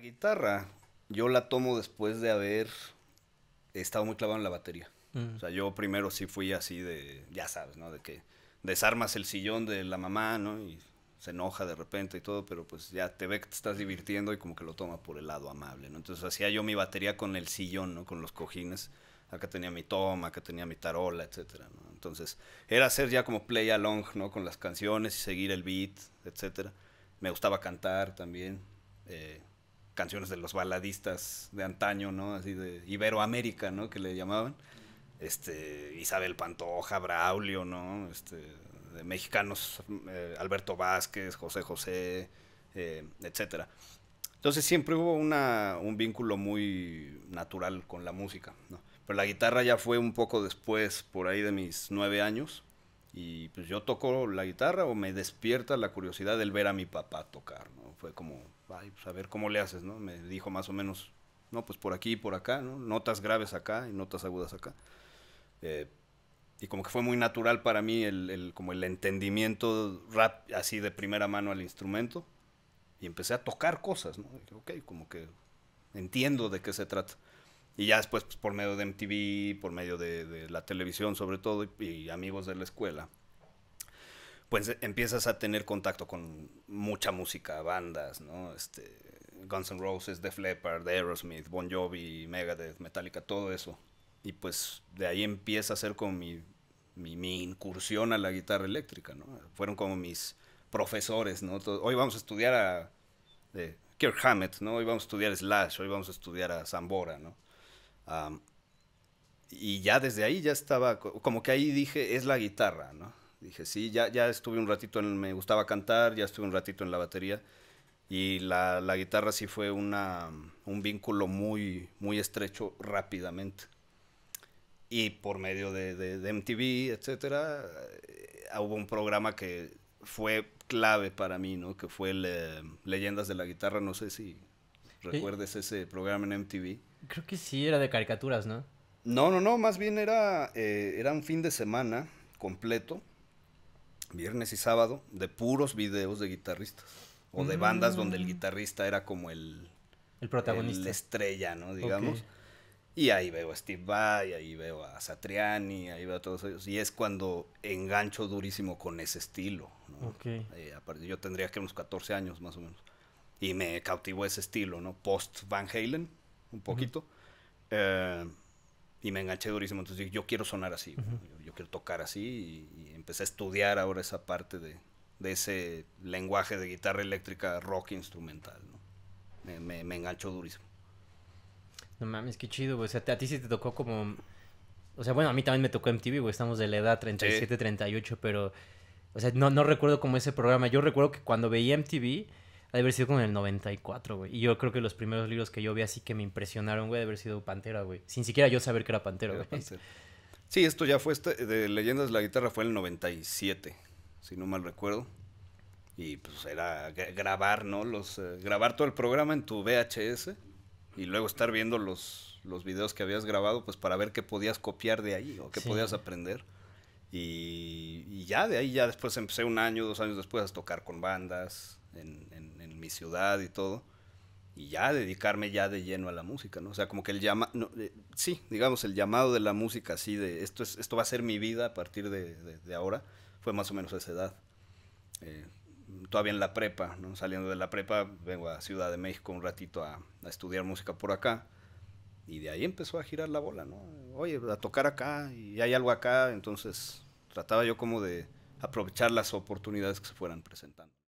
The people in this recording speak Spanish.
guitarra yo la tomo después de haber estado muy clavado en la batería. Mm. O sea, yo primero sí fui así de, ya sabes, ¿no? De que desarmas el sillón de la mamá, ¿no? Y se enoja de repente y todo, pero pues ya te ve que te estás divirtiendo y como que lo toma por el lado amable, ¿no? Entonces hacía yo mi batería con el sillón, ¿no? Con los cojines. Acá tenía mi toma, acá tenía mi tarola, etcétera, Entonces era hacer ya como play along, ¿no? Con las canciones y seguir el beat, etcétera. Me gustaba cantar también. Eh, canciones de los baladistas de antaño, ¿no? Así de Iberoamérica, Que le llamaban. Este, Isabel Pantoja, Braulio, ¿no? Este, de mexicanos, eh, Alberto Vázquez, José José, eh, etcétera. Entonces siempre hubo un vínculo muy natural con la música, Pero la guitarra ya fue un poco después, por ahí de mis nueve años. Y pues yo toco la guitarra o me despierta la curiosidad del ver a mi papá tocar, ¿no? Fue como, ay, pues a ver cómo le haces, ¿no? Me dijo más o menos, no, pues por aquí y por acá, Notas graves acá y notas agudas acá. Eh, y como que fue muy natural para mí el, el, como el entendimiento rap así de primera mano al instrumento. Y empecé a tocar cosas, ¿no? ok, como que entiendo de qué se trata. Y ya después, pues, por medio de MTV, por medio de, la televisión sobre todo, y, amigos de la escuela, pues eh, empiezas a tener contacto con mucha música, bandas, ¿no? Este, Guns N' Roses, Def Leppard, Aerosmith, Bon Jovi, Megadeth, Metallica, todo eso. Y pues de ahí empieza a ser como mi, mi, incursión a la guitarra eléctrica, ¿no? Fueron como mis profesores, ¿no? hoy vamos a estudiar a eh, Kirk Hammett, ¿no? Hoy vamos a estudiar a Slash, hoy vamos a estudiar a Zambora, ¿no? y ya desde ahí ya estaba, como que ahí dije, es la guitarra, ¿no? Dije, sí, ya, ya estuve un ratito en, me gustaba cantar, ya estuve un ratito en la batería. Y la, guitarra sí fue un vínculo muy, muy estrecho rápidamente. Y por medio de, de, MTV, etcétera, eh, hubo un programa que fue clave para mí, ¿no? Que fue eh, Leyendas de la Guitarra, no sé si ¿Recuerdes ese programa en MTV? Creo que sí, era de caricaturas, ¿no? No, no, no, más bien era, eh, era un fin de semana completo, viernes y sábado, de puros videos de guitarristas o de bandas donde el mm. guitarrista era como el, el protagonista. La estrella, ¿no? Digamos. Y ahí veo a Steve Vai, ahí veo a Satriani, ahí veo a todos ellos. Y es cuando engancho durísimo con ese estilo. ¿no? Okay. Eh, yo tendría que unos 14 años más o menos y me cautivó ese estilo, ¿no? Post Van Halen, un poquito. eh, y me enganché durísimo. Entonces dije, yo quiero sonar así, yo, quiero tocar así. Y, empecé a estudiar ahora esa parte de, de, ese lenguaje de guitarra eléctrica rock instrumental, ¿no? Me, me, enganchó durísimo. No mames, qué chido, O sea, a ti sí te tocó como... O sea, bueno, a mí también me tocó MTV, güey. Estamos de la edad 37, 38, pero... O sea, no, no recuerdo cómo ese programa. Yo recuerdo que cuando veía MTV de haber sido como en el 94, güey. Y yo creo que los primeros libros que yo vi así que me impresionaron, güey, de haber sido Pantera, güey. Sin siquiera yo saber que era Pantera, güey. Sí, esto ya fue, este, de Leyendas de la Guitarra fue en el 97, si no mal recuerdo. Y pues era grabar, ¿no? Los, eh, grabar todo el programa en tu VHS y luego estar viendo los, los videos que habías grabado, pues para ver qué podías copiar de ahí o qué podías aprender. Y, ya de ahí, ya después empecé un año, dos años después a tocar con bandas en mi ciudad y todo, y ya dedicarme ya de lleno a la música, ¿no? O sea, como que el llama, no, eh, sí, digamos, el llamado de la música, así de esto, es, esto va a ser mi vida a partir de, ahora, fue más o menos esa edad. Eh, todavía en la prepa, ¿no? Saliendo de la prepa, vengo a Ciudad de México un ratito a, a estudiar música por acá. Y de ahí empezó a girar la bola, ¿no? Oye, a tocar acá y hay algo acá, entonces trataba yo como de aprovechar las oportunidades que se fueran presentando.